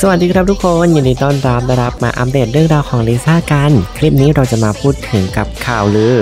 สวัสดีครับทุกคนยินดีต้อนรับนะครับมาอัปเดตเรื่องราวของลิซ่ากัน คลิปนี้เราจะมาพูดถึงกับข่าวลือ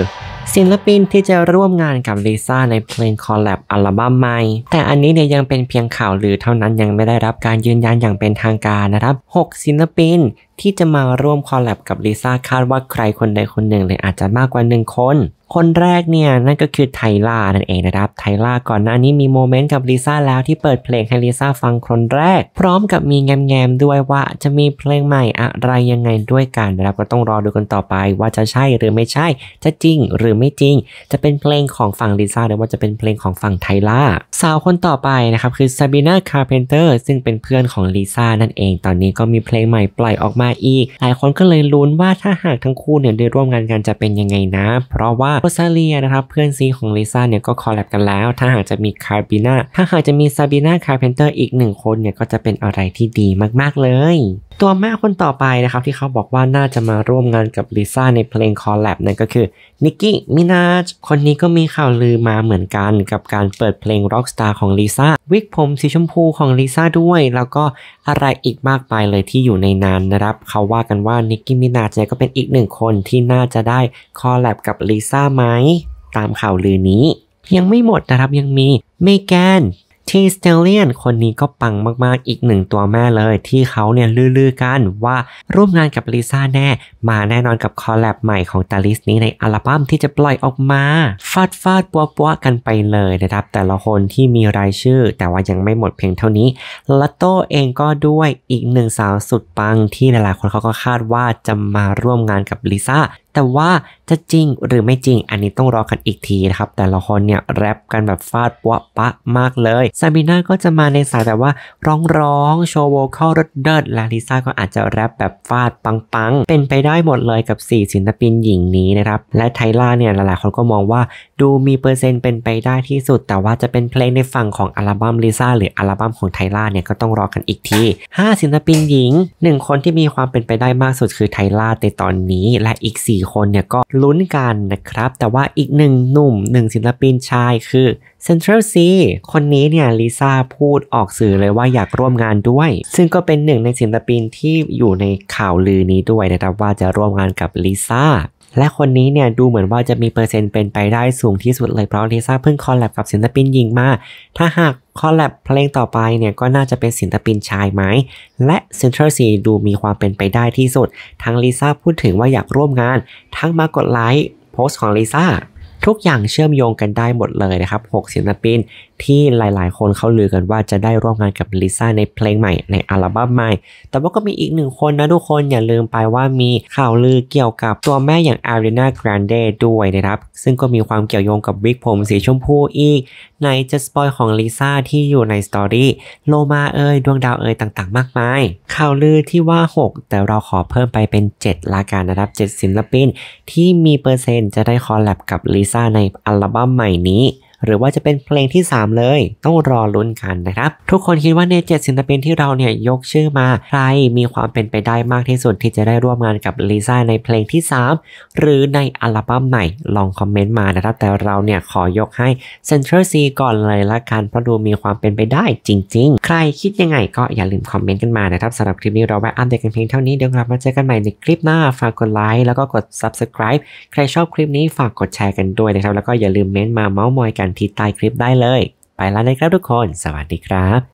ศิลปินที่จะร่วมงานกับลิซ่าในเพลงคอลแลบอัลบั้มใหม่ แต่อันนี้เนี่ยยังเป็นเพียงข่าวลือเท่านั้นยังไม่ได้รับการยืนยันอย่างเป็นทางการนะครับ 6 ศิลปินที่จะมาร่วมคอลแลบกับลิซ่าคาดว่าใครคนใดคนหนึ่งเลยอาจจะมากกว่า1คนคนแรกเนี่ยนั่นก็คือไทล่านั่นเองนะครับไทล่าก่อนหน้านี้มีโมเมนต์กับลิซ่าแล้วที่เปิดเพลงให้ลิซ่าฟังคนแรก พร้อมกับมีแงมๆด้วยว่าจะมีเพลงใหม่อะไรยังไงด้วยกันนะครับก็ต้องรอดูกันต่อไปว่าจะใช่หรือไม่ใช่ จะจริงหรือไม่จริงจะเป็นเพลงของฝั่งลิซ่า หรือว่าจะเป็นเพลงของฝั่งไทล่า สาวคนต่อไปนะครับคือซาบีนาคาร์เพนเตอร์ซึ่งเป็นเพื่อนของลิซ่านั่นเอง ตอนนี้ก็มีเพลงใหม่ปล่อยออกมาอีก หลายคนก็เลยลุ้นว่าถ้าหากทั้งคู่เนี่ยได้ร่วมงานกันจะเป็นยังไงนะ เพราะว่าโรซาเลียนะครับเพื่อนซีของลิซ่าเนี่ยก็คอลแลบกันแล้วถ้าหากจะมีคาร์บิน่าถ้าหากจะมีซาบิน่าคาร์เพนเตอร์อีกหนึ่งคนเนี่ยก็จะเป็นอะไรที่ดีมากๆเลย ตัวแม่คนต่อไปนะครับที่เขาบอกว่าน่าจะมาร่วมงานกับลิซ่าในเพลงคอลแลบนั่นก็คือนิกกี้มินาจคนนี้ก็มีข่าวลือมาเหมือนกันกับการเปิดเพลงร็อกสตาร์ของลิซ่าวิกผม สีชมพูของลิซ่าด้วยแล้วก็อะไรอีกมากมายเลยที่อยู่ในนั้นนะครับเขาว่ากันว่านิกกี้มินาจก็เป็นอีกหนึ่งคนที่น่าจะได้คอลแลบกับลิซ่าไหมตามข่าวลือนี้ ยังไม่หมดนะครับยังมีเมแกนทีสเตเลียนคนนี้ก็ปังมากๆอีกหนึ่งตัวแม่เลย ที่เขาเนี่ยลือๆกันว่าร่วมงานกับลิซ่าแน่มาแน่นอนกับคอลแลบใหม่ของตาลิสนี้ในอัลบั้มที่จะปล่อยออกมาฟาดฟาดปัวปัวกันไปเลยนะครับ แต่ละคนที่มีรายชื่อ แต่ว่ายังไม่หมดเพียงเท่านี้ลัตโตเองก็ด้วยอีกหนึ่งสาวสุดปังที่หลายๆคนเขาก็คาดว่าจะมาร่วมงานกับลิซ่าแต่ว่าจะจริงหรือไม่จริงอันนี้ต้องรอกันอีกทีนะครับแต่ละคนเนี่ยแรปกันแบบฟาดปะปะมากเลยซาบีน่าก็จะมาในสายแบบว่าร้องร้องโชว์โวคอลรดเดิดและลิซ่าก็อาจจะแรปแบบฟาดปังๆ เป็นไปได้หมดเลยกับ4ศิลปินหญิงนี้นะครับและไทล่าเนี่ย หลายๆคนก็มองว่าดูมีเปอร์เซ็นต์เป็นไปได้ที่สุด แต่ว่าจะเป็นเพลงในฝั่งของอัลบั้มลิซ่าหรืออัลบั้มของไทล่าเนี่ยก็ต้องรอกันอีกที5ศิลปินหญิง 1 คนที่มีความเป็นไปได้มากสุดคือไทล่าในตอนนี้ และอีก 4 คนเนี่ยก็ลุ้นกันนะครับ แต่ว่าอีกหนึ่งหนุ่มหนึ่งศิลปินชายคือเซนทรัลซีคนนี้เนี่ยลิซ่าพูดออกสื่อเลยว่าอยากร่วมงานด้วย ซึ่งก็เป็นหนึ่งในศิลปินที่อยู่ในข่าวลือนี้ด้วยนะครับว่าจะร่วมงานกับลิซ่าและคนนี้เนี่ยดูเหมือนว่าจะมีเปอร์เซ็นต์เป็นไปได้สูงที่สุดเลยเพราะลิซ่าเพิ่งคอลแลบกับศิลปินหญิงมาถ้าหากคอลแลบเพลงต่อไปเนี่ยก็น่าจะเป็นศิลปินชายไหมและเซนเทอร์ซีดูมีความเป็นไปได้ที่สุด ทั้งลิซ่าพูดถึงว่าอยากร่วมงาน ทั้งมากดไลค์โพสต์ของลิซ่าทุกอย่างเชื่อมโยงกันได้หมดเลยนะครับ6ศิลปินที่หลายๆ คนเขาลือกันว่าจะได้ร่วมงานกับลิซ่าในเพลงใหม่ในอัลบั้มใหม่ แต่ว่าก็มีอีกหนึ่งคนนะทุกคนอย่าลืมไปว่ามีข่าวลือเกี่ยวกับตัวแม่อย่างอารีนาแกรนเดด้วยนะครับ ซึ่งก็มีความเกี่ยวโยงกับวิกผมสีชมพูอีก ในจะสปอยของลิซ่าที่อยู่ในสตอรี่โลมาเอ่ยดวงดาวเอ่ยต่างๆมากมาย ข่าวลือที่ว่า 6 แต่เราขอเพิ่มไปเป็น 7ละกันนะครับ 7 ศิลปินที่มีเปอร์เซ็นต์จะได้คอลแลบกับลิซ่าในอัลบั้มใหม่นี้หรือว่าจะเป็นเพลงที่ 3 เลย ต้องรอลุ้นกันนะครับ ทุกคนคิดว่าใน7ศิลปินที่เราเนี่ยยกชื่อมา ใครมีความเป็นไปได้มากที่สุด ที่จะได้ร่วมงานกับลิซ่าในเพลงที่ 3 หรือในอัลบั้มใหม่ ลองคอมเมนต์มานะครับ แต่เราเนี่ยขอยกให้ Central C ก่อนเลยละกัน เพราะดูมีความเป็นไปได้จริงๆ ใครคิดยังไงก็อย่าลืมคอมเมนต์กันมานะครับสำหรับคลิปนี้เราไว้อัปเดตกันเพียงเท่านี้เดี๋ยวกลับมาเจอกันใหม่ในคลิปหน้าฝากกดไลค์แล้วก็กด subscribe ใครชอบคลิปนี้ฝากกดแชร์กันด้วยนะครับแล้วก็อย่าลืมเม้นมาเมาส์มอยกันที่ใต้คลิปได้เลย ไปแล้วนะครับทุกคนสวัสดีครับ